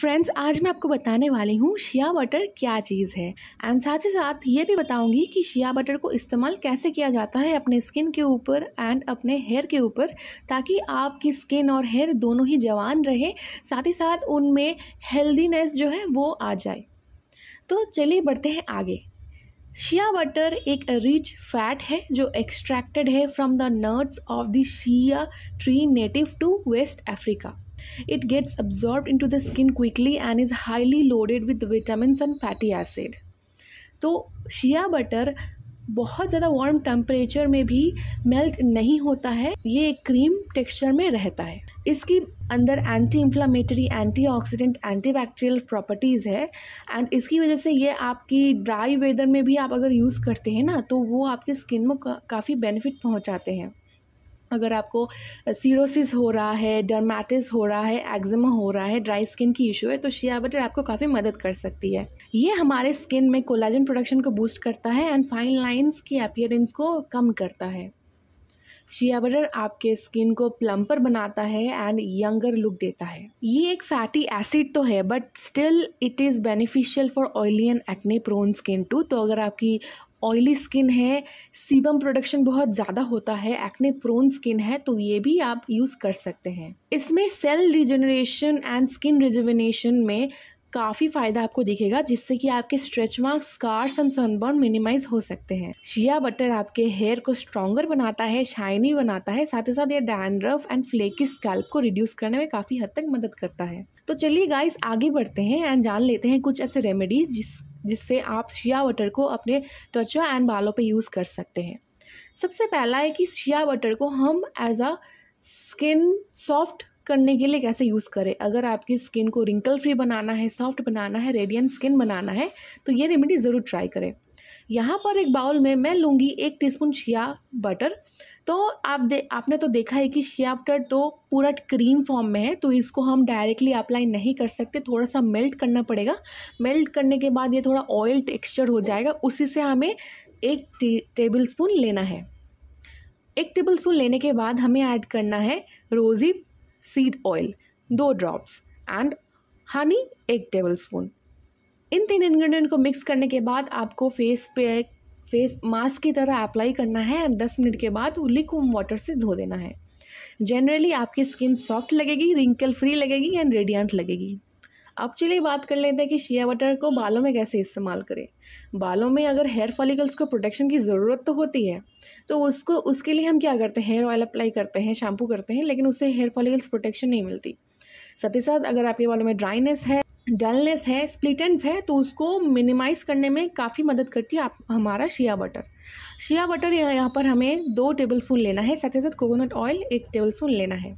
Friends आज मैं आपको बताने वाली हूँ शिया बटर क्या चीज़ है एंड साथ ही साथ ये भी बताऊँगी कि शिया बटर को इस्तेमाल कैसे किया जाता है अपने स्किन के ऊपर एंड अपने हेयर के ऊपर ताकि आपकी स्किन और हेयर दोनों ही जवान रहे साथ ही साथ उनमें हेल्दीनेस जो है वो आ जाए तो चलिए बढ़ते हैं आगे शिया बटर एक रिच फैट है जो एक्सट्रैक्टेड है from the nuts of the shea tree native to West Africa It gets absorbed into the skin quickly and is highly loaded with vitamins and fatty acid. तो shea butter बहुत ज़्यादा warm temperature में भी melt नहीं होता है ये एक क्रीम टेक्सचर में रहता है इसकी अंदर anti inflammatory antioxidant antibacterial properties है एंड इसकी वजह से ये आपकी ड्राई वेदर में भी आप अगर यूज़ करते हैं ना तो वो आपके स्किन में का, काफ़ी बेनिफिट पहुँचाते हैं अगर आपको सीरोसिस हो रहा है डर्माटिस हो रहा है एक्जिमा हो रहा है ड्राई स्किन की इशू है तो शिया बटर आपको काफ़ी मदद कर सकती है ये हमारे स्किन में कोलाजन प्रोडक्शन को बूस्ट करता है एंड फाइन लाइंस की अपियरेंस को कम करता है शिया बटर आपके स्किन को प्लम्पर बनाता है एंड यंगर लुक देता है ये एक फैटी एसिड तो है but still it is beneficial for oily and acne prone skin too तो अगर आपकी ऑयली स्किन है सीबम प्रोडक्शन बहुत ज़्यादा होता है एक्ने प्रोन स्किन है तो ये भी आप यूज़ कर सकते हैं इसमें cell regeneration and skin rejuvenation में काफ़ी फ़ायदा आपको दिखेगा जिससे कि आपके stretch marks scars and sunburn minimize हो सकते हैं शिया बटर आपके हेयर को स्ट्रॉगर बनाता है शाइनी बनाता है साथ ही साथ ये डैंड्रफ एंड फ्लेकी स्कैल्प को रिड्यूस करने में काफ़ी हद तक मदद करता है तो चलिए गाइस आगे बढ़ते हैं एंड जान लेते हैं कुछ ऐसे रेमेडीज जिस जिससे आप शिया बटर को अपने त्वचा एंड बालों पे यूज़ कर सकते हैं सबसे पहला है कि शिया बटर को हम एज आ स्किन सॉफ्ट करने के लिए कैसे यूज़ करें अगर आपकी स्किन को रिंकल फ्री बनाना है सॉफ्ट बनाना है रेडियंट स्किन बनाना है तो ये रेमेडी ज़रूर ट्राई करें यहाँ पर एक बाउल में मैं लूँगी एक टीस्पून शिया बटर तो आप दे आपने तो देखा है कि शिया तो पूरा क्रीम फॉर्म में है तो इसको हम डायरेक्टली अप्लाई नहीं कर सकते थोड़ा सा मेल्ट करना पड़ेगा मेल्ट करने के बाद ये थोड़ा ऑयल टेक्सचर हो जाएगा उसी से हमें एक टेबल स्पून लेना है एक टेबल स्पून लेने के बाद हमें ऐड करना है रोज़ी सीड ऑयल दो ड्रॉप्स एंड हनी एक टेबल स्पून इन तीन इन्ग्रीडियंट को मिक्स करने के बाद आपको फेस पे फेस मास्क की तरह अप्लाई करना है और मिनट के बाद लिक्विड वाटर से धो देना है जनरली आपकी स्किन सॉफ्ट लगेगी रिंकल फ्री लगेगी एंड रेडियंट लगेगी अब चलिए बात कर लेते हैं कि शिया बटर को बालों में कैसे इस्तेमाल करें बालों में अगर हेयर फॉलिकल्स को प्रोटेक्शन की ज़रूरत तो होती है तो उसको उसके लिए हम क्या करते हैं हेयर ऑयल अप्लाई करते हैं शैम्पू करते हैं लेकिन उससे हेयर फॉलिकल्स प्रोटेक्शन नहीं मिलती साथ ही साथ अगर आपके बालों में ड्राइनेस है डलनेस है स्प्लिटेंस है तो उसको मिनिमाइज़ करने में काफ़ी मदद करती है आप हमारा शिया बटर शिया बटर यहाँ पर हमें दो टेबलस्पून लेना है साथ ही साथ कोकोनट ऑयल एक टेबलस्पून लेना है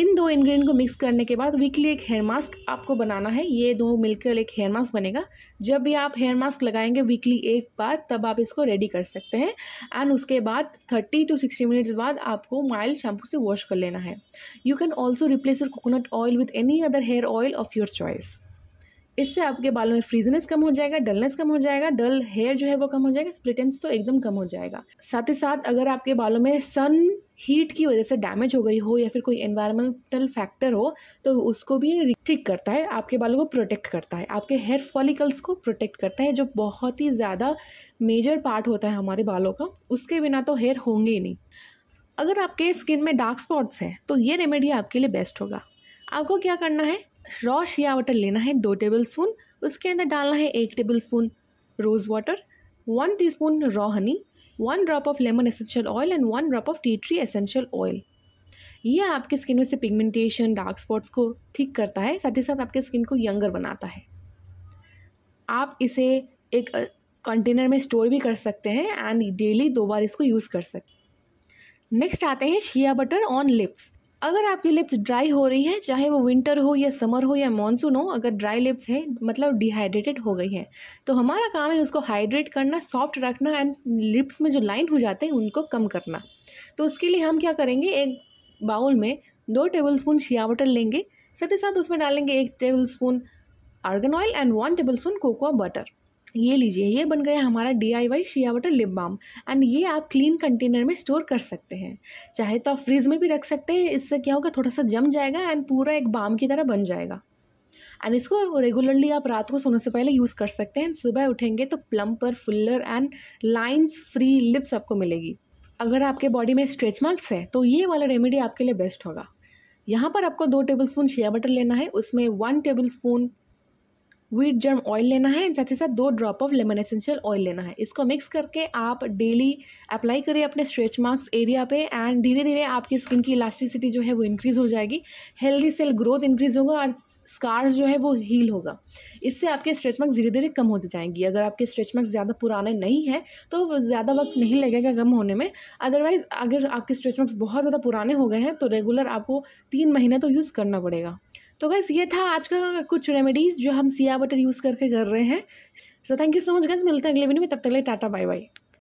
इन दो इन्ग्रीडियंट को मिक्स करने के बाद वीकली एक हेयर मास्क आपको बनाना है ये दो मिलकर एक हेयर मास्क बनेगा जब भी आप हेयर मास्क लगाएंगे वीकली एक बार तब आप इसको रेडी कर सकते हैं एंड उसके बाद 30 टू 60 मिनट्स बाद आपको माइल्ड शैम्पू से वॉश कर लेना है you can also replace your coconut oil with any other hair oil of your choice इससे आपके बालों में फ्रीजनेस कम हो जाएगा डलनेस कम हो जाएगा डल हेयर जो है वो कम हो जाएगा स्प्लिटेंस तो एकदम कम हो जाएगा साथ ही साथ अगर आपके बालों में सन हीट की वजह से डैमेज हो गई हो या फिर कोई एनवायरमेंटल फैक्टर हो तो उसको भी ठीक करता है आपके बालों को प्रोटेक्ट करता है आपके हेयर फॉलिकल्स को प्रोटेक्ट करता है जो बहुत ही ज़्यादा मेजर पार्ट होता है हमारे बालों का उसके बिना तो हेयर होंगे ही नहीं अगर आपके स्किन में डार्क स्पॉट्स हैं तो ये रेमेडी आपके लिए बेस्ट होगा आपको क्या करना है रॉ शिया वाटर लेना है दो टेबल स्पून उसके अंदर डालना है एक tablespoon rose water one teaspoon raw honey one drop of lemon essential oil and one drop of tea tree essential oil ये आपके स्किन में से पिगमेंटेशन डार्क स्पॉट्स को ठीक करता है साथ ही साथ आपके स्किन को यंगर बनाता है आप इसे एक कंटेनर में स्टोर भी कर सकते हैं एंड डेली दो बार इसको यूज़ कर सकते हैं नेक्स्ट आते हैं शिया बटर ऑन लिप्स अगर आपकी लिप्स ड्राई हो रही हैं चाहे वो विंटर हो या समर हो या मानसून हो अगर ड्राई लिप्स हैं मतलब डिहाइड्रेटेड हो गई हैं तो हमारा काम है उसको हाइड्रेट करना सॉफ्ट रखना एंड लिप्स में जो लाइन हो जाते हैं उनको कम करना तो उसके लिए हम क्या करेंगे एक बाउल में दो टेबल स्पून शिया बटर लेंगे साथ ही साथ उसमें डालेंगे एक tablespoon argan oil and one tablespoon cocoa butter ये लीजिए ये बन गया हमारा D I Y shea butter lip balm and ये आप क्लीन कंटेनर में स्टोर कर सकते हैं चाहे तो आप फ्रिज में भी रख सकते हैं इससे क्या होगा थोड़ा सा जम जाएगा एंड पूरा एक बाम की तरह बन जाएगा एंड इसको रेगुलरली आप रात को सोने से पहले यूज़ कर सकते हैं सुबह उठेंगे तो plumper fuller and lines free lips आपको मिलेगी अगर आपके बॉडी में स्ट्रेच मार्क्स है तो ये वाला रेमेडी आपके लिए बेस्ट होगा यहाँ पर आपको दो टेबलस्पून शिया बटर लेना है उसमें one tablespoon wheat germ oil लेना है साथ ही साथ दो drop of lemon essential oil लेना है इसको मिक्स करके आप डेली अप्लाई करिए अपने स्ट्रेच मार्क्स एरिया पे एंड धीरे धीरे आपकी स्किन की इलास्टिसिटी जो है वो इंक्रीज़ हो जाएगी हेल्दी सेल ग्रोथ इंक्रीज़ होगा और स्कार्स जो है वो हील होगा इससे आपके स्ट्रेच मार्क्स धीरे धीरे कम होते जाएंगी अगर आपके स्ट्रेच मार्क्स ज़्यादा पुराने नहीं है तो ज़्यादा वक्त नहीं लगेगा कम होने में अदरवाइज़ अगर आपके स्ट्रेच मार्क्स बहुत ज़्यादा पुराने हो गए हैं तो रेगुलर आपको तीन महीने तो यूज़ करना पड़ेगा तो गैस ये था आज का कुछ रेमेडीज़ जो हम सिया बटर यूज़ करके कर रहे हैं so thank you so much guys मिलते हैं अगले वीडियो में तब तक ले टाटा बाय बाय